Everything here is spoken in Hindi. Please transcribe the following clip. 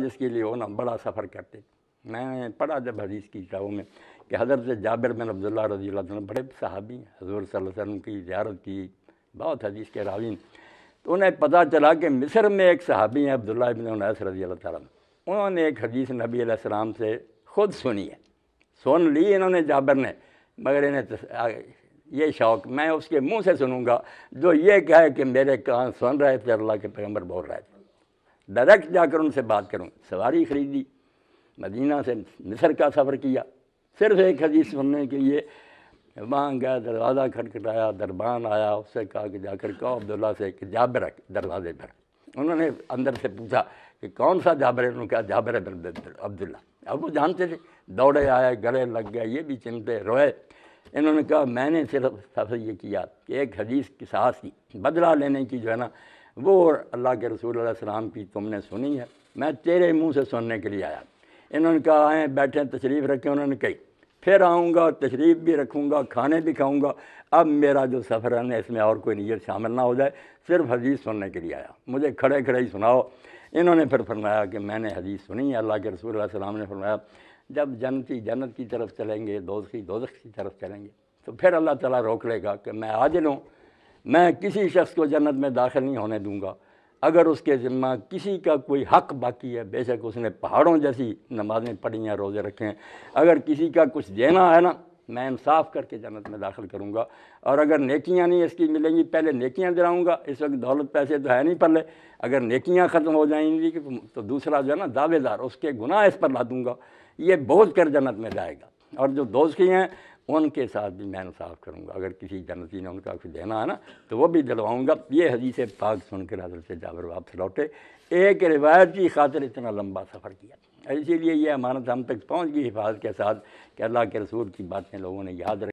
जिसके लिए होना बड़ा सफ़र करते मैं पढ़ा जब हदीस की किताबों में कि हज़रत जाबिर बिन अब्दुल्ला रजी बड़े सहाबी हजूर सल्लम की ज्यारत की बहुत हदीस के रावीन तो उन्हें पता चला कि मिस्र में एक सहाबी हैं अब्दुल्ला इबन रजी तम उन्होंने एक हदीस नबी सलाम से खुद सुनी है सुन ली इन्होंने जाबिर ने मगर इन्हें तो ये शौक़ मैं उसके मुंह से सुनूंगा जो ये कहे कि मेरे कान सुन रहे थे अल्लाह के पैगम्बर बोल रहे थे डायरेक्ट जाकर उनसे बात करूँ सवारी खरीदी मदीना से मिसर का सफ़र किया सिर्फ एक हदीस सुनने के लिए वहाँ गया दरवाज़ा खटखटाया दरबान आया उससे कहा कि जाकर कहो अब्दुल्ला से कि जाबर दरवाजे पर उन्होंने अंदर से पूछा कि कौन सा जाबर है उन्होंने कहा जाबर अब्दुल्ला अब वो जानते थे दौड़े आए गले लग गए ये भी चिंते रोए इन्होंने कहा मैंने सिर्फ सफ़र ये किया कि एक हदीस की साहस की बदला लेने की जो है ना वो अल्लाह के रसूल सलाम की तुमने सुनी है मैं तेरे मुंह से सुनने के लिए आया इन्होंने कहा आए बैठे तशरीफ़ रखे उन्होंने कही फिर आऊँगा तशरीफ़ भी रखूँगा खाने भी खाऊँगा अब मेरा जो सफ़र है ना इसमें और कोई नीयत शामिल ना हो जाए सिर्फ हदीस सुनने के लिए आया मुझे खड़े खड़े ही सुनाओ इन्होंने फिर फरमाया कि मैंने हदीस सुनी है अल्लाह के रसूल सलाम ने फरमाया जब जन्नती जन्नत की तरफ चलेंगे दोस्त की दोस्त की तरफ चलेंगे तो फिर अल्लाह ताला रोक लेगा कि मैं आज लूँ मैं किसी शख्स को जन्नत में दाखिल नहीं होने दूंगा अगर उसके ज़िम्मा किसी का कोई हक बाकी है बेशक उसने पहाड़ों जैसी नमाज़ें पढ़ी हैं रोज़े रखे हैं अगर किसी का कुछ देना है ना मैं इंसाफ करके जन्नत में दाखिल करूँगा और अगर नेकियाँ नहीं इसकी मिलेंगी पहले नेकियाँ दिलाऊँगा इस वक्त दौलत पैसे तो है नहीं पहले अगर नेकियाँ ख़त्म हो जाएंगी तो दूसरा जो है ना दावेदार उसके गुनाह इस पर ला दूँगा ये बोझ कर जन्नत में जाएगा और जो दोस्त हैं उनके साथ भी मैं इंसाफ करूँगा अगर किसी जन्नती ने उनका कुछ देना है ना तो वो भी दिलवाऊँगा ये हदीस पाक सुनकर हजरत जाबर वापस लौटे एक रिवायती खातर खातिर इतना लंबा सफ़र किया इसीलिए यह अमानत हम तक पहुँच गई हिफाज के साथ कि अल्लाह के रसूल की बातें लोगों ने याद रखी